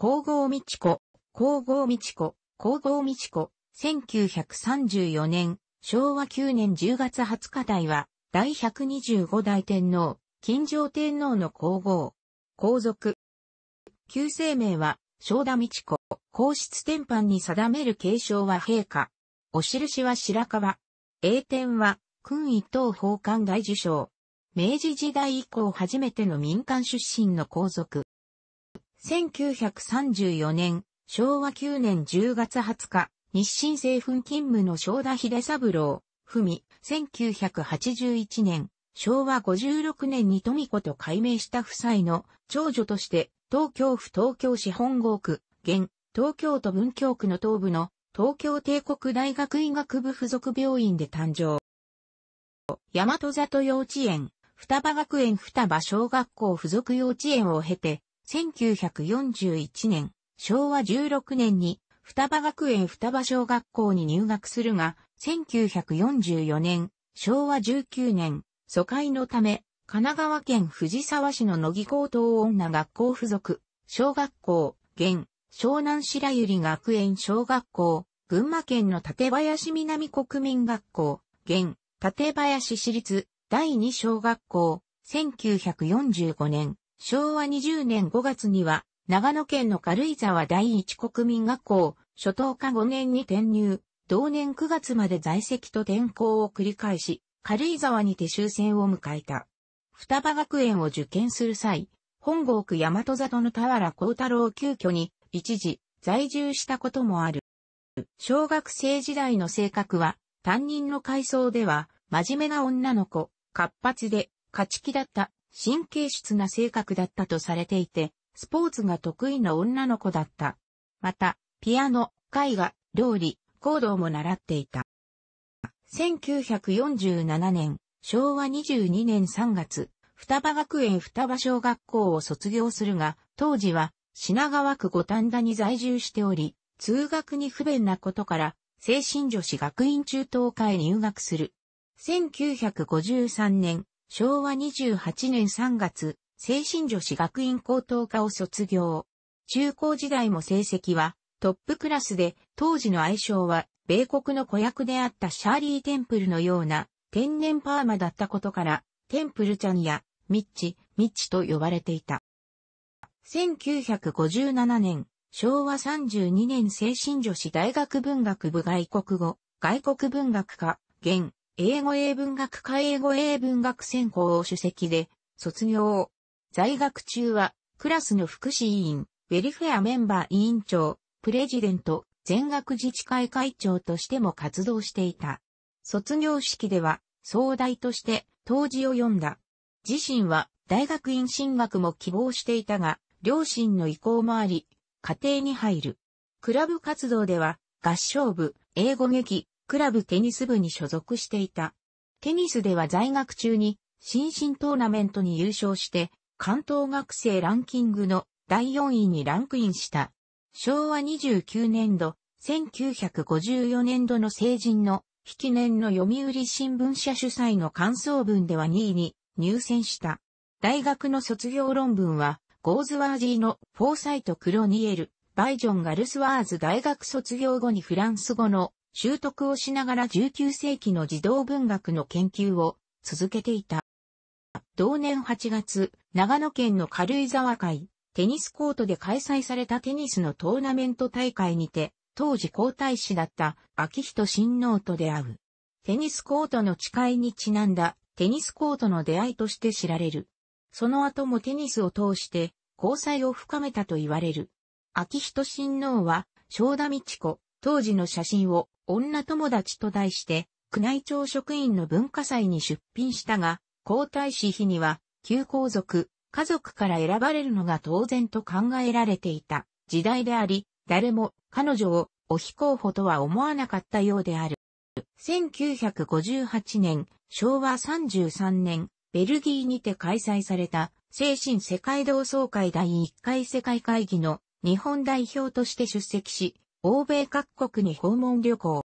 皇后道子、皇后道子、皇后道子、1934年、昭和9年10月20日代は、第125代天皇、金城天皇の皇后、皇族。旧姓名は、正田道子、皇室天般に定める継承は陛下。お印は白川。英天は、君位等法官大受賞。明治時代以降初めての民間出身の皇族。1934年、昭和9年10月20日、日清製粉勤務の正田秀三郎、文、1981年、昭和56年に富子と改名した夫妻の長女として、東京府東京市本郷区、現、東京都文京区の東部の東京帝国大学医学部附属病院で誕生。大和里幼稚園、双葉学園双葉小学校附属幼稚園を経て、1941年、昭和16年に双葉学園双葉小学校に入学するが、1944年、昭和19年、疎開のため、神奈川県藤沢市の野木高等女学校付属、小学校、現、湘南白百合学園小学校、群馬県の立林南国民学校、現、立林市立第二小学校、1945年、昭和20年5月には、長野県の軽井沢第一国民学校、初等科5年に転入、同年9月まで在籍と転校を繰り返し、軽井沢にて終戦を迎えた。双葉学園を受験する際、本郷区大和里の田原幸太郎急遽に、一時、在住したこともある。小学生時代の性格は、担任の階層では、真面目な女の子、活発で、勝ち気だった神経質な性格だったとされていて、スポーツが得意な女の子だった。また、ピアノ、絵画、料理、行動も習っていた。1947年、昭和22年3月、双葉学園双葉小学校を卒業するが、当時は品川区五反田に在住しており、通学に不便なことから、精神女子学院中等科へ入学する。1953年、昭和28年3月、精神女子学院高等科を卒業。中高時代も成績はトップクラスで、当時の愛称は米国の子役であったシャーリー・テンプルのような天然パーマだったことから、テンプルちゃんやミッチ、ミッチと呼ばれていた。1957年、昭和32年精神女子大学文学部外国語、外国文学科、現、英語英文学科英語英文学専攻を主席で、卒業。在学中は、クラスの福祉委員、ウェルフェアメンバー委員長、プレジデント、全学自治会会長としても活動していた。卒業式では、総代として、当時を読んだ。自身は、大学院進学も希望していたが、両親の意向もあり、家庭に入る。クラブ活動では、合唱部、英語劇、クラブテニス部に所属していた。テニスでは在学中に新進トーナメントに優勝して、関東学生ランキングの第4位にランクインした。昭和29年度、1954年度の成人の引き年の読売新聞社主催の感想文では2位に入選した。大学の卒業論文は、ゴーズワージーのフォーサイト・クロニエル、バイジョン・ガルスワーズ大学卒業後にフランス語の習得をしながら19世紀の児童文学の研究を続けていた。同年8月、長野県の軽井沢会、テニスコートで開催されたテニスのトーナメント大会にて、当時皇太子だった秋人親王と出会う。テニスコートの誓いにちなんだテニスコートの出会いとして知られる。その後もテニスを通して交際を深めたと言われる。秋人親王は、正田道子、当時の写真を女友達と題して、宮内庁職員の文化祭に出品したが、皇太子妃には、旧皇族、家族から選ばれるのが当然と考えられていた時代であり、誰も彼女をお非候補とは思わなかったようである。1958年、昭和33年、ベルギーにて開催された精神世界同窓会第1回世界会議の日本代表として出席し、欧米各国に訪問旅行。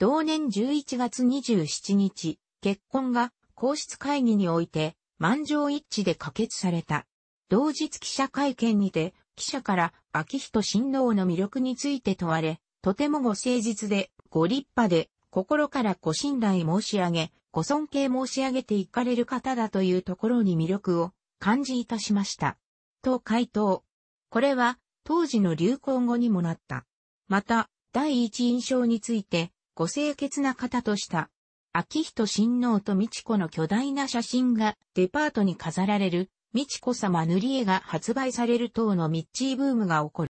同年11月27日、結婚が皇室会議において満場一致で可決された。同日記者会見にて、記者から秋人親王の魅力について問われ、とてもご誠実で、ご立派で、心からご信頼申し上げ、ご尊敬申し上げていかれる方だというところに魅力を感じいたしました。と回答。これは当時の流行語にもなった。また、第一印象について、ご清潔な方とした。秋人親王と美智子の巨大な写真がデパートに飾られる、美智子様塗り絵が発売される等のミッチーブームが起こる。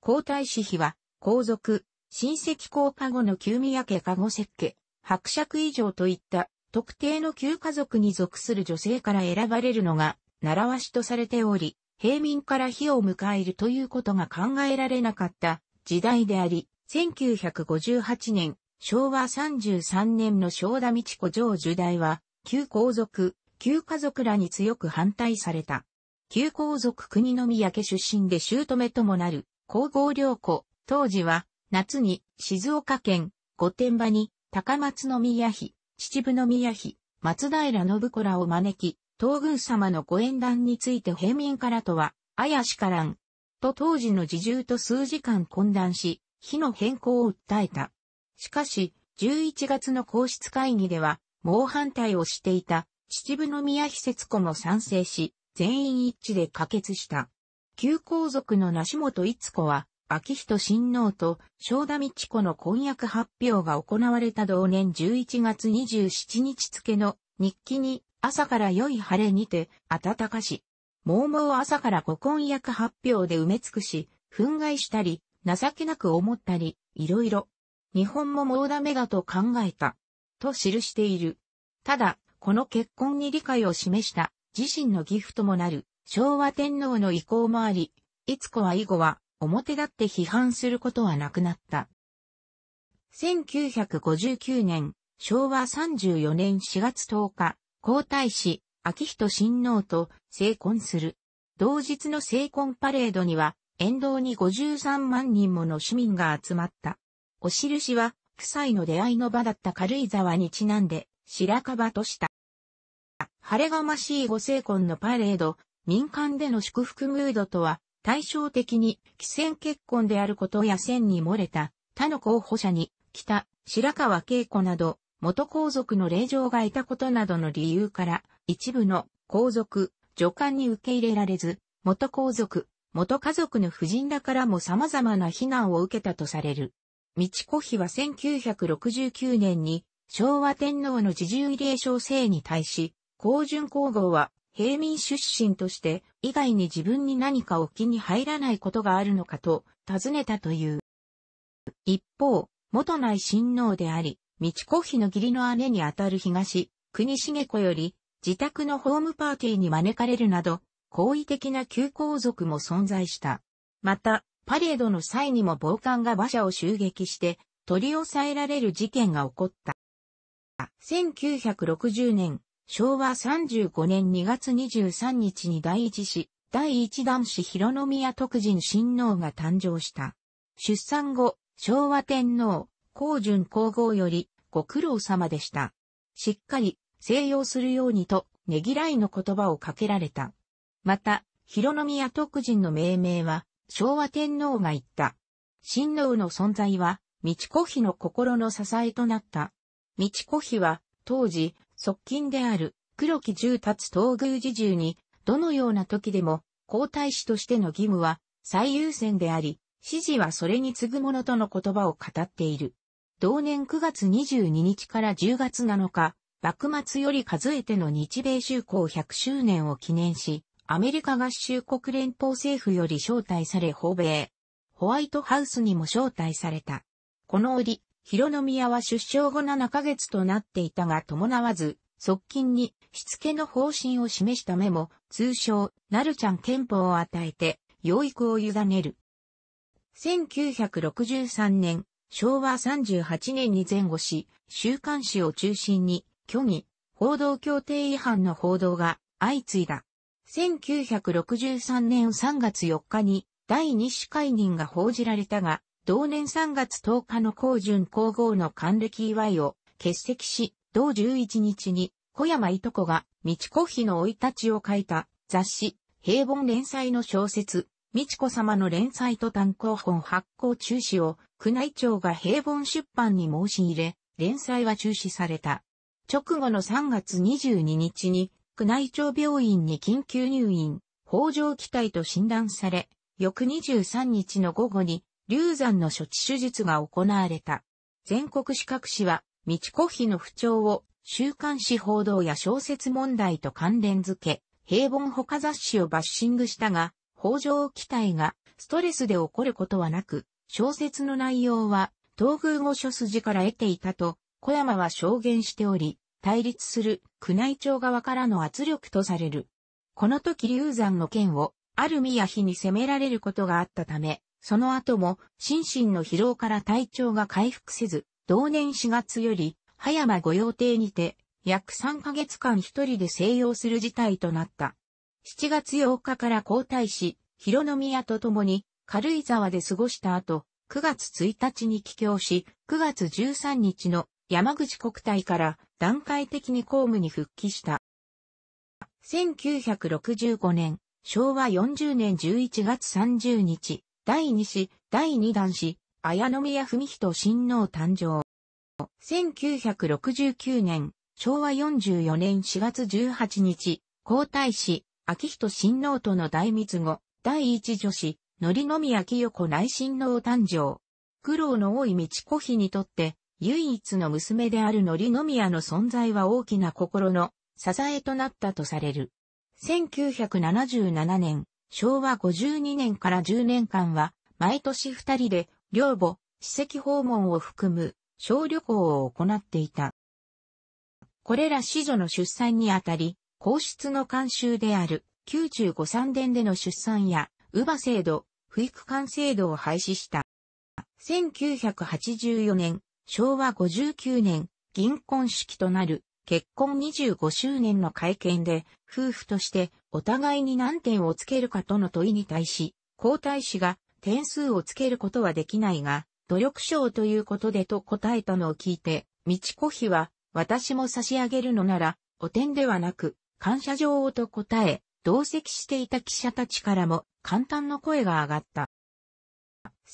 皇太子妃は、皇族、親戚皇家後の旧宮家加護設計、伯爵以上といった特定の旧家族に属する女性から選ばれるのが習わしとされており、平民から火を迎えるということが考えられなかった時代であり、1958年、昭和33年の正田道子上時代は、旧皇族、旧家族らに強く反対された。旧皇族国の宮家出身で姑ともなる、皇后良子、当時は、夏に静岡県御殿場に高松宮妃、秩父宮妃、松平信子らを招き、東軍様のご縁談について平民からとは、あやしからん。と当時の自重と数時間懇談し、日の変更を訴えた。しかし、11月の皇室会議では、猛反対をしていた、秩父宮妃節子も賛成し、全員一致で可決した。旧皇族の梨本逸子は、秋人親王と正田道子の婚約発表が行われた同年11月27日付の日記に朝から良い晴れにて、暖かし。もうもう朝からご婚約発表で埋め尽くし、憤慨したり、情けなく思ったり、いろいろ。日本ももうダメだと考えた。と記している。ただ、この結婚に理解を示した自身のギフトもなる昭和天皇の意向もあり、いつこは以後は表立って批判することはなくなった。1959年、昭和34年4月10日、皇太子、秋仁親王と成婚する。同日の成婚パレードには、沿道に53万人もの市民が集まった。お印は、夫妻の出会いの場だった軽井沢にちなんで、白樺とした。晴れがましいご成婚のパレード、民間での祝福ムードとは、対照的に、既戦結婚であることや線に漏れた、他の候補者に、北、白川恵子など、元皇族の令場がいたことなどの理由から、一部の皇族、女官に受け入れられず、元皇族、元家族の夫人らからも様々な非難を受けたとされる。道子妃は1969年に昭和天皇の自重慰霊症生に対し、皇順皇后は平民出身として以外に自分に何かお気に入らないことがあるのかと尋ねたという。一方、元内親王であり、道子妃の義理の姉にあたる東、国重子より、自宅のホームパーティーに招かれるなど、好意的な旧皇族も存在した。また、パレードの際にも暴漢が馬車を襲撃して、取り押さえられる事件が起こった。1960年、昭和35年2月23日に第一子、第一男子広宮徳人親王が誕生した。出産後、昭和天皇、皇順皇后より、ご苦労様でした。しっかり、静養するようにと、ねぎらいの言葉をかけられた。また、広宮徳人の命名は、昭和天皇が言った。親王の存在は、道子妃の心の支えとなった。道子妃は、当時、側近である、黒木重達東宮侍従に、どのような時でも、皇太子としての義務は、最優先であり、指示はそれに次ぐものとの言葉を語っている。同年9月22日から10月7日、幕末より数えての日米修航100周年を記念し、アメリカ合衆国連邦政府より招待され訪米。ホワイトハウスにも招待された。この折、広宮は出生後7ヶ月となっていたが伴わず、側近にしつけの方針を示したメモ、通称、なるちゃん憲法を与えて、養育を委ねる。1963年、昭和38年に前後し、週刊誌を中心に、虚偽、報道協定違反の報道が相次いだ。1963年3月4日に第2子解任が報じられたが、同年3月10日の高順皇后の還暦祝いを欠席し、同11日に小山いとこが、道子妃の老い立ちを書いた雑誌、平凡連載の小説、道子様の連載と単行本発行中止を宮内庁が平凡出版に申し入れ、連載は中止された。直後の3月22日に、宮内庁病院に緊急入院、法上期待と診断され、翌23日の午後に、流産の処置手術が行われた。全国資格誌は、道子妃の不調を、週刊誌報道や小説問題と関連づけ、平凡他雑誌をバッシングしたが、法上期待が、ストレスで起こることはなく、小説の内容は、東宮御所筋から得ていたと、小山は証言しており、対立する宮内庁側からの圧力とされる。この時流山の剣を、ある宮妃に攻められることがあったため、その後も、心身の疲労から体調が回復せず、同年4月より、葉山御用邸にて、約3ヶ月間一人で静養する事態となった。7月8日から交代し、広宮と共に、軽井沢で過ごした後、9月1日に帰郷し、9月13日の山口国体から段階的に公務に復帰した。1965年、昭和40年11月30日、第2子、第2弾子、綾宮文人親王誕生。1969年、昭和44年4月18日、皇太子、秋人親王との大密後、第一女子、のりのみや清子内親王誕生。苦労の多い道子妃にとって、唯一の娘であるのりのみやの存在は大きな心の支えとなったとされる。1977年、昭和52年から10年間は、毎年二人で、両母、史跡訪問を含む、小旅行を行っていた。これら子女の出産にあたり、皇室の慣習である、95三殿での出産や、乳母制度、不育管制度を廃止した。1984年、昭和59年、銀婚式となる結婚25周年の会見で、夫婦としてお互いに何点をつけるかとの問いに対し、皇太子が点数をつけることはできないが、努力賞ということでと答えたのを聞いて、道子妃は、私も差し上げるのなら、お点ではなく、感謝状をと答え、同席していた記者たちからも簡単の声が上がった。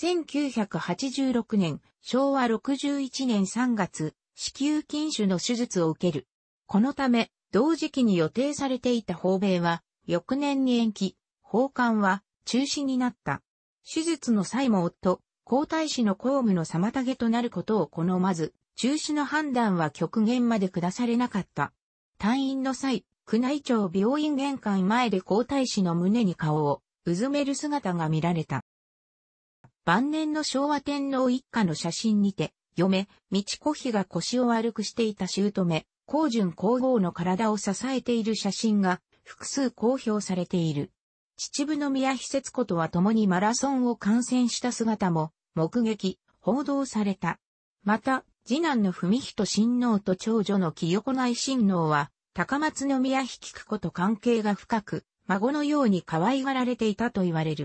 1986年、昭和61年3月、子宮筋腫の手術を受ける。このため、同時期に予定されていた訪米は、翌年に延期、訪韓は中止になった。手術の際も夫、皇太子の公務の妨げとなることを好まず、中止の判断は極限まで下されなかった。退院の際、宮内庁病院玄関前で皇太子の胸に顔をうずめる姿が見られた。晩年の昭和天皇一家の写真にて、嫁、道子妃が腰を悪くしていた姑、高順皇后の体を支えている写真が複数公表されている。秩父宮妃節子とは共にマラソンを観戦した姿も目撃、報道された。また、次男の文人親王と長女の清子内親王は、高松宮妃菊子と関係が深く、孫のように可愛がられていたと言われる。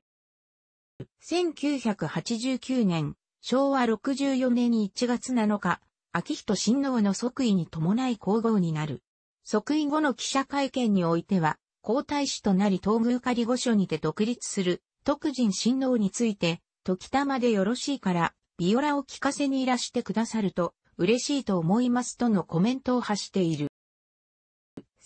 1989年、昭和64年1月7日、秋人親王の即位に伴い皇后になる。即位後の記者会見においては、皇太子となり東宮仮御所にて独立する、徳人親王について、時たまでよろしいから、ビオラを聞かせにいらしてくださると、嬉しいと思いますとのコメントを発している。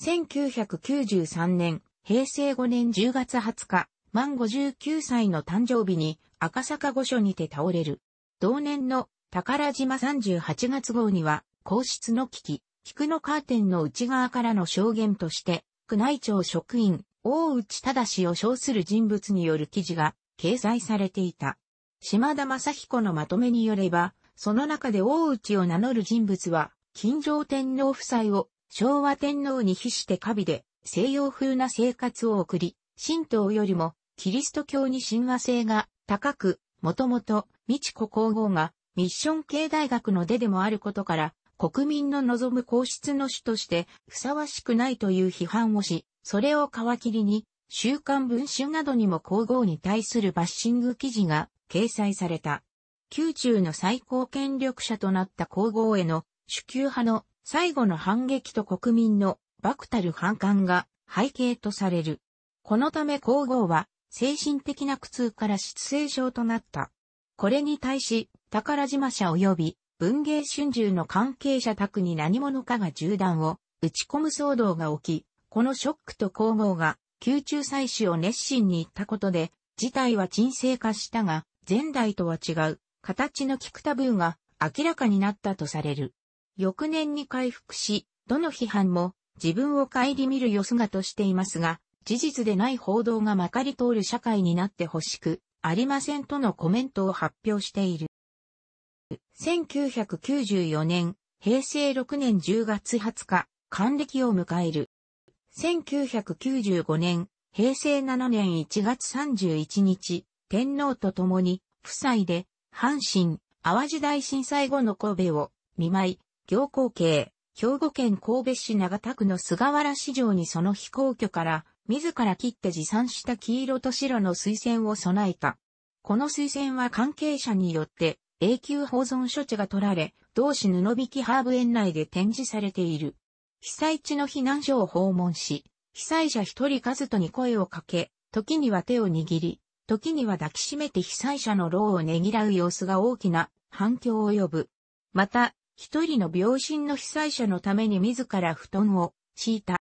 1993年、平成5年10月20日、満59歳の誕生日に赤坂御所にて倒れる。同年の宝島38月号には、皇室の危機、菊のカーテンの内側からの証言として、宮内庁職員、大内忠を称する人物による記事が掲載されていた。島田正彦のまとめによれば、その中で大内を名乗る人物は、金城天皇夫妻を昭和天皇に比してカビで、西洋風な生活を送り、神道よりもキリスト教に親和性が高く、もともと、美智子皇后がミッション系大学の出でもあることから、国民の望む皇室の主としてふさわしくないという批判をし、それを皮切りに、週刊文春などにも皇后に対するバッシング記事が掲載された。宮中の最高権力者となった皇后への主級派の最後の反撃と国民の漠たる反感が背景とされる。このため皇后は精神的な苦痛から失声症となった。これに対し、宝島社及び文芸春秋の関係者宅に何者かが銃弾を打ち込む騒動が起き、このショックと皇后が宮中採取を熱心に言ったことで、事態は沈静化したが、前代とは違う形の菊タブーが明らかになったとされる。翌年に回復し、どの批判も自分を顧みる子姿としていますが、事実でない報道がまかり通る社会になってほしく、ありませんとのコメントを発表している。1994年、平成6年10月20日、還暦を迎える。1995年、平成7年1月31日、天皇と共に、夫妻で、阪神、淡路大震災後の神戸を、見舞い、行行刑。兵庫県神戸市長田区の菅原市場にその飛行機から、自ら切って持参した黄色と白の水仙を備えた。この水仙は関係者によって永久保存処置が取られ、同市布引ハーブ園内で展示されている。被災地の避難所を訪問し、被災者一人数とに声をかけ、時には手を握り、時には抱きしめて被災者の労をねぎらう様子が大きな反響を呼ぶ。また、一人の病身の被災者のために自ら布団を敷いた。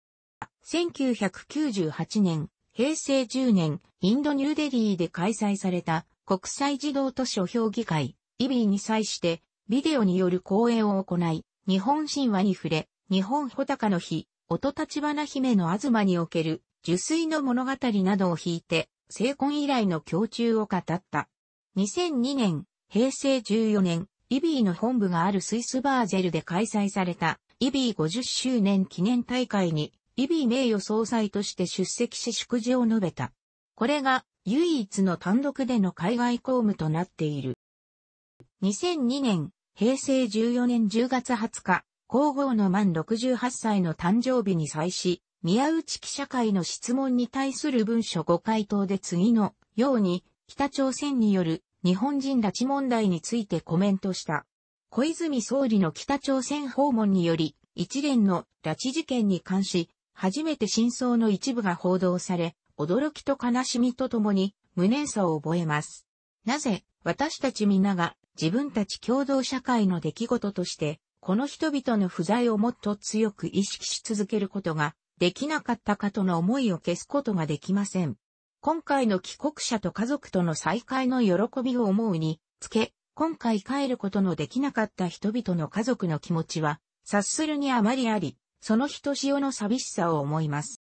1998年、平成10年、インドニューデリーで開催された国際児童図書評議会、イビーに際して、ビデオによる講演を行い、日本神話に触れ、日本穂高の日、音立花姫の東における、受水の物語などを引いて、成婚以来の胸中を語った。2002年、平成14年、イビーの本部があるスイスバーゼルで開催された、イビー50周年記念大会に、イビー名誉総裁として出席し祝辞を述べた。これが唯一の単独での海外公務となっている。2002年、平成14年10月20日、皇后の満68歳の誕生日に際し、宮内記者会の質問に対する文書ご回答で次のように、北朝鮮による日本人拉致問題についてコメントした。小泉総理の北朝鮮訪問により、一連の拉致事件に関し、初めて真相の一部が報道され、驚きと悲しみとともに、無念さを覚えます。なぜ、私たち皆が自分たち共同社会の出来事として、この人々の不在をもっと強く意識し続けることができなかったかとの思いを消すことができません。今回の帰国者と家族との再会の喜びを思うに、つけ、今回帰ることのできなかった人々の家族の気持ちは、察するにあまりあり、その人潮の寂しさを思います。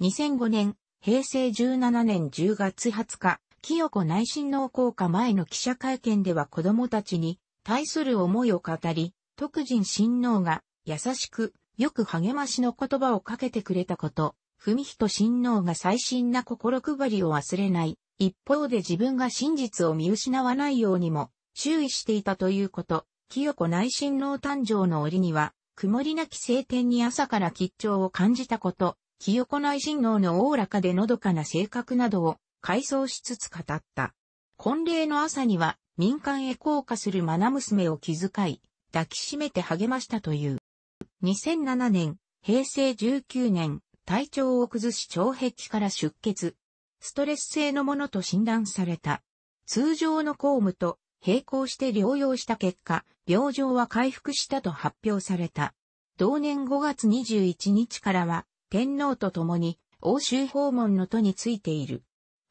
2005年、平成17年10月20日、清子内親王効果前の記者会見では子供たちに対する思いを語り、徳人親王が優しく、よく励ましの言葉をかけてくれたこと、文人親王が最新な心配りを忘れない。一方で自分が真実を見失わないようにも注意していたということ。清子内親王誕生の折には、曇りなき晴天に朝から吉兆を感じたこと、清子内親王のおおらかでのどかな性格などを回想しつつ語った。婚礼の朝には民間へ降下するナ娘を気遣い、抱きしめて励ましたという。2007年、平成19年、体調を崩し腸壁から出血。ストレス性のものと診断された。通常の公務と並行して療養した結果、病状は回復したと発表された。同年5月21日からは、天皇と共に欧州訪問の途についている。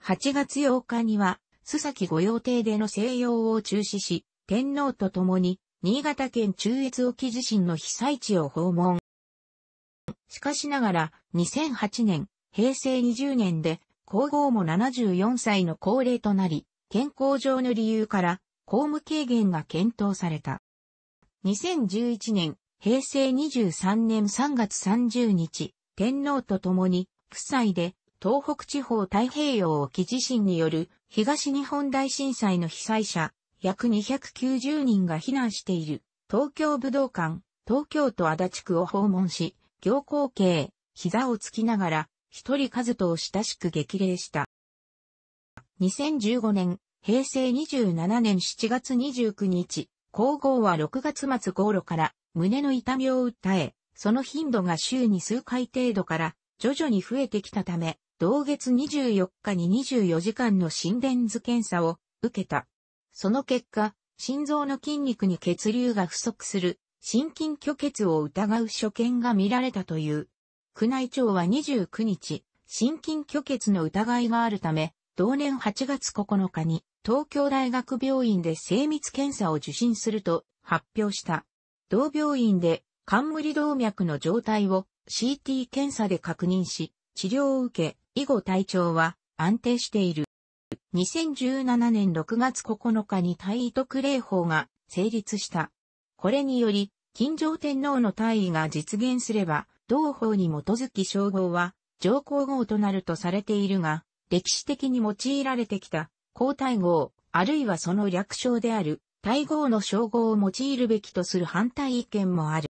8月8日には、須崎御用邸での静養を中止し、天皇と共に、新潟県中越沖地震の被災地を訪問。しかしながら、2008年、平成20年で、皇后も74歳の高齢となり、健康上の理由から、公務軽減が検討された。2011年、平成23年3月30日、天皇と共に、夫妻で、東北地方太平洋沖地震による東日本大震災の被災者、約290人が避難している東京武道館、東京都足立区を訪問し、行行径膝をつきながら、一人和人を親しく激励した。2015年、平成27年7月29日、皇后は6月末頃から胸の痛みを訴え、その頻度が週に数回程度から徐々に増えてきたため、同月24日に24時間の心電図検査を受けた。その結果、心臓の筋肉に血流が不足する心筋拒血を疑う所見が見られたという。宮内庁は29日、心筋拒血の疑いがあるため、同年8月9日に東京大学病院で精密検査を受診すると発表した。同病院で冠動脈の状態を CT 検査で確認し、治療を受け、以後体調は安定している。2017年6月9日に退位特例法が成立した。これにより、金城天皇の退位が実現すれば、同法に基づき称号は、上皇后となるとされているが、歴史的に用いられてきた、皇太后、あるいはその略称である、太后の称号を用いるべきとする反対意見もある。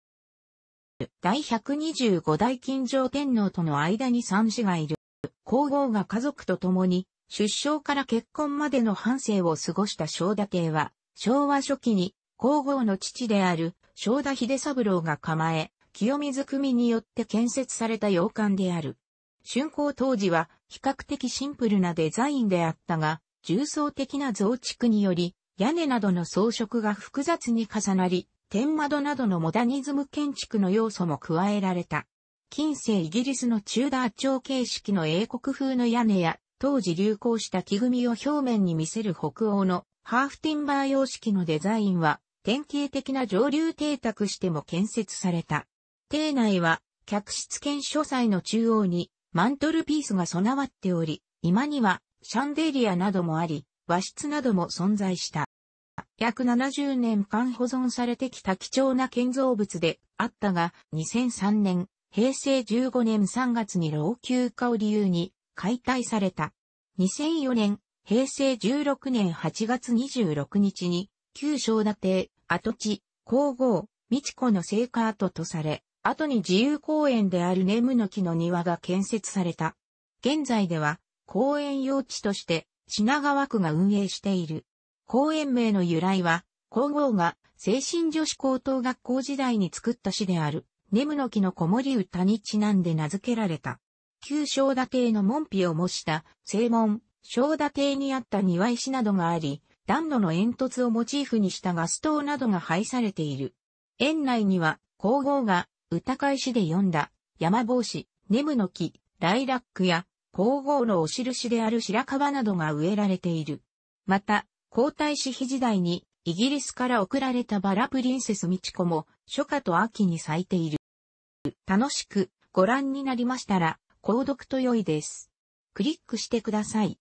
第125代金城天皇との間に三子がいる。皇后が家族と共に、出生から結婚までの半生を過ごした小田帝は、昭和初期に皇后の父である、正田秀三郎が構え、清水組によって建設された洋館である。竣工当時は比較的シンプルなデザインであったが、重層的な増築により、屋根などの装飾が複雑に重なり、天窓などのモダニズム建築の要素も加えられた。近世イギリスのチューダー朝形式の英国風の屋根や、当時流行した木組みを表面に見せる北欧のハーフティンバー様式のデザインは、典型的な上流邸宅しても建設された。邸内は、客室兼書斎の中央に、マントルピースが備わっており、今には、シャンデリアなどもあり、和室なども存在した。約70年間保存されてきた貴重な建造物であったが、2003年、平成15年3月に老朽化を理由に解体された。2004年、平成16年8月26日に、旧正田邸跡地、皇后、美智子の聖火跡とされ、後に自由公園であるネムの木の庭が建設された。現在では、公園用地として、品川区が運営している。公園名の由来は、皇后が精神女子高等学校時代に作った詩である、ネムの木の子守歌にちなんで名付けられた。旧正田邸の門扉を模した正門、正田邸にあった庭石などがあり、暖炉の煙突をモチーフにしたガス灯などが配されている。園内には、皇后が歌会詩で読んだ、山帽子、ネムの木、ライラックや、皇后のお印である白樺などが植えられている。また、皇太子妃時代に、イギリスから贈られたバラプリンセスミチ子も、初夏と秋に咲いている。楽しくご覧になりましたら、購読と良いです。クリックしてください。